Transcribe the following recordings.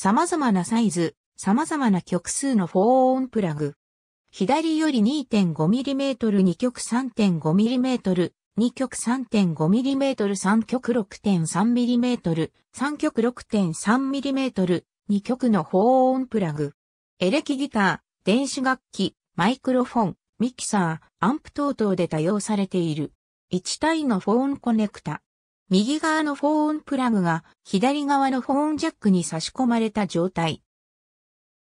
様々なサイズ、様々な曲数の4ンプラグ。左より 2.5mm、2曲 3.5mm、2曲 3.5mm、3曲 6.3mm、3曲 6.3mm、2曲のオンプラグ。エレキギター、電子楽器、マイクロフォン、ミキサー、アンプ等々で多用されている。1体のフォーンコネクタ。右側のフォーンプラグが左側のフォーンジャックに差し込まれた状態。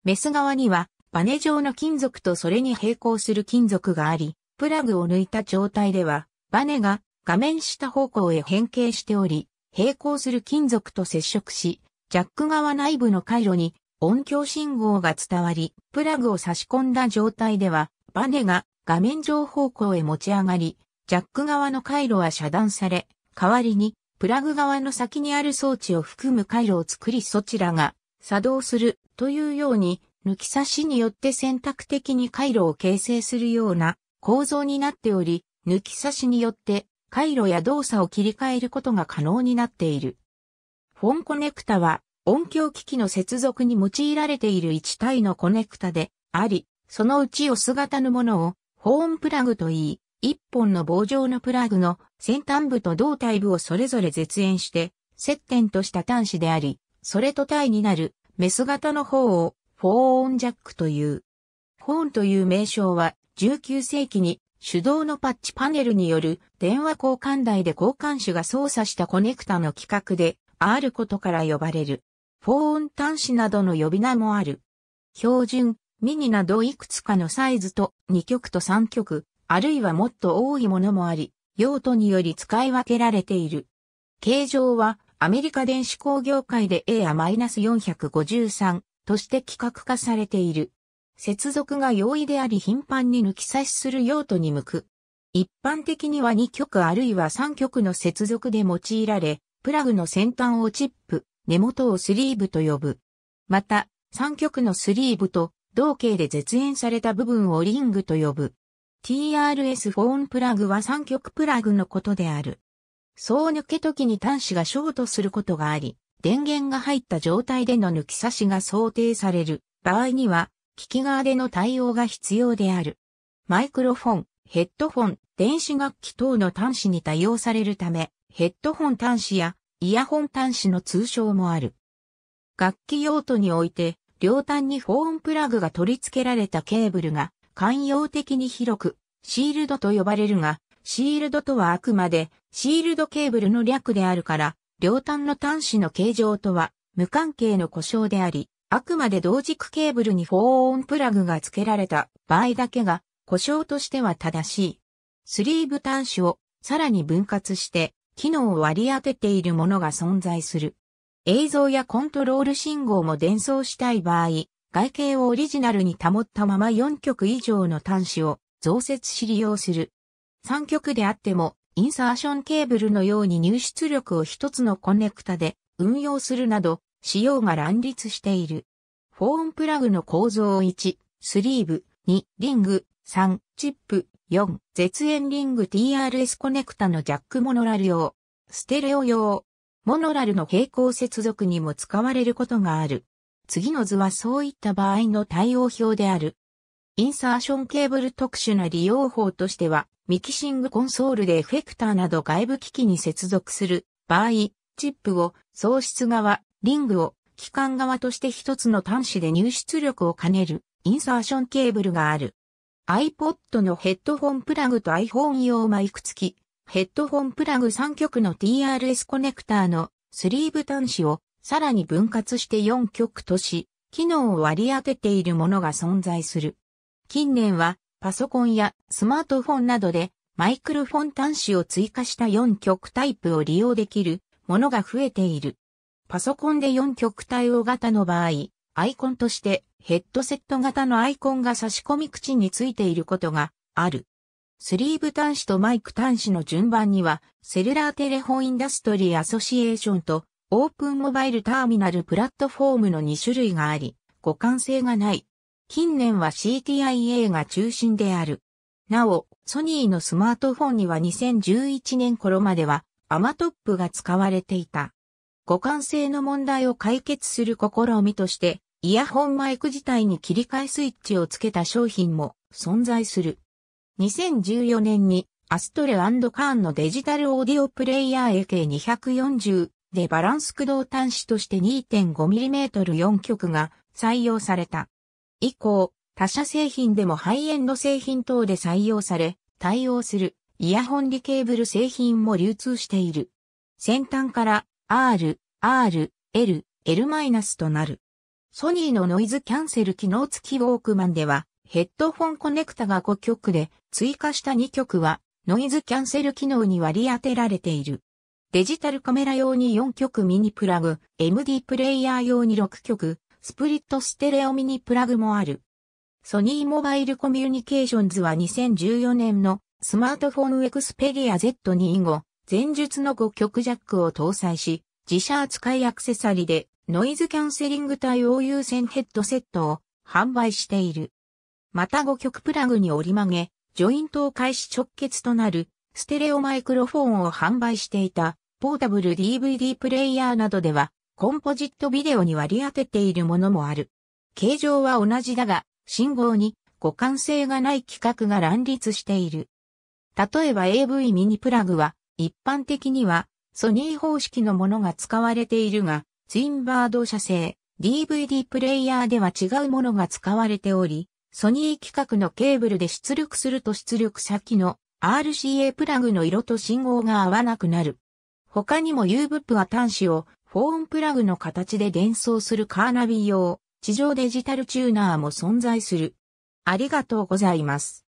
メス側にはバネ状の金属とそれに並行する金属があり、プラグを抜いた状態では、バネが画面下方向へ変形しており、並行する金属と接触し、ジャック側内部の回路に音響信号が伝わり、プラグを差し込んだ状態では、バネが画面上方向へ持ち上がり、ジャック側の回路は遮断され、代わりに、プラグ側の先にある装置を含む回路を作りそちらが作動するというように、抜き差しによって選択的に回路を形成するような構造になっており、抜き差しによって回路や動作を切り替えることが可能になっている。フォンコネクタは音響機器の接続に用いられている1体のコネクタであり、そのうちを姿のものをホーンプラグといい、一本の棒状のプラグの先端部と胴体部をそれぞれ絶縁して接点とした端子であり、それと体になるメス型の方をフォーオンジャックという。ホーンという名称は19世紀に手動のパッチパネルによる電話交換台で交換手が操作したコネクタの規格であることから呼ばれる。フォーオン端子などの呼び名もある。標準、ミニなどいくつかのサイズと2極と3極、あるいはもっと多いものもあり、用途により使い分けられている。形状は、アメリカ電子工業界で A や -453 として規格化されている。接続が容易であり頻繁に抜き差しする用途に向く。一般的には2極あるいは3極の接続で用いられ、プラグの先端をチップ、根元をスリーブと呼ぶ。また、3極のスリーブと同型で絶縁された部分をリングと呼ぶ。TRS フォーンプラグは三極プラグのことである。そう抜け時に端子がショートすることがあり、電源が入った状態での抜き差しが想定される場合には、機器側での対応が必要である。マイクロフォン、ヘッドフォン、電子楽器等の端子に対応されるため、ヘッドホン端子やイヤホン端子の通称もある。楽器用途において、両端にフォーンプラグが取り付けられたケーブルが寛容的に広く、シールドと呼ばれるが、シールドとはあくまでシールドケーブルの略であるから、両端の端子の形状とは無関係の故障であり、あくまで同軸ケーブルに保オンプラグが付けられた場合だけが故障としては正しい。スリーブ端子をさらに分割して機能を割り当てているものが存在する。映像やコントロール信号も伝送したい場合、外形をオリジナルに保ったまま4曲以上の端子を増設し利用する。3曲であっても、インサーションケーブルのように入出力を1つのコネクタで運用するなど、仕様が乱立している。フォーンプラグの構造を1、スリーブ、2、リング、3、チップ、4、絶縁リング TRS コネクタのジャックモノラル用、ステレオ用、モノラルの平行接続にも使われることがある。次の図はそういった場合の対応表である。インサーションケーブル特殊な利用法としては、ミキシングコンソールでエフェクターなど外部機器に接続する場合、チップを喪失側、リングを機関側として一つの端子で入出力を兼ねるインサーションケーブルがある。iPod のヘッドホンプラグと iPhone 用マイク付き、ヘッドホンプラグ3極の TRS コネクターのスリーブ端子をさらに分割して4極とし、機能を割り当てているものが存在する。近年は、パソコンやスマートフォンなどで、マイクロフォン端子を追加した4極タイプを利用できるものが増えている。パソコンで4極対応型の場合、アイコンとしてヘッドセット型のアイコンが差し込み口についていることがある。スリーブ端子とマイク端子の順番には、セルラーテレフォンインダストリーアソシエーションとオープンモバイルターミナルプラットフォームの2種類があり、互換性がない。近年は CTIA が中心である。なお、ソニーのスマートフォンには2011年頃まではアマトップが使われていた。互換性の問題を解決する試みとして、イヤホンマイク自体に切り替えスイッチをつけた商品も存在する。2014年にアストレカーンのデジタルオーディオプレイヤー AK240 でバランス駆動端子として 2.5mm4 極が採用された。以降、他社製品でもハイエンド製品等で採用され、対応するイヤホンリケーブル製品も流通している。先端から R、R、L、L- マイナスとなる。ソニーのノイズキャンセル機能付きウォークマンでは、ヘッドフォンコネクタが5曲で、追加した2曲は、ノイズキャンセル機能に割り当てられている。デジタルカメラ用に4曲ミニプラグ、MD プレイヤー用に6曲、スプリットステレオミニプラグもある。ソニーモバイルコミュニケーションズは2014年のスマートフォンエクスペリア Z25 前述の5曲ジャックを搭載し、自社扱いアクセサリでノイズキャンセリング対応優先ヘッドセットを販売している。また5曲プラグに折り曲げ、ジョイントを開始直結となるステレオマイクロフォンを販売していたポータブル DVD プレイヤーなどではコンポジットビデオに割り当てているものもある。形状は同じだが信号に互換性がない規格が乱立している。例えば AV ミニプラグは一般的にはソニー方式のものが使われているがツインバード社製 DVD プレイヤーでは違うものが使われており、ソニー規格のケーブルで出力すると出力先の RCA プラグの色と信号が合わなくなる。他にも u v プは端子をフォーンプラグの形で伝送するカーナビ用、地上デジタルチューナーも存在する。ありがとうございます。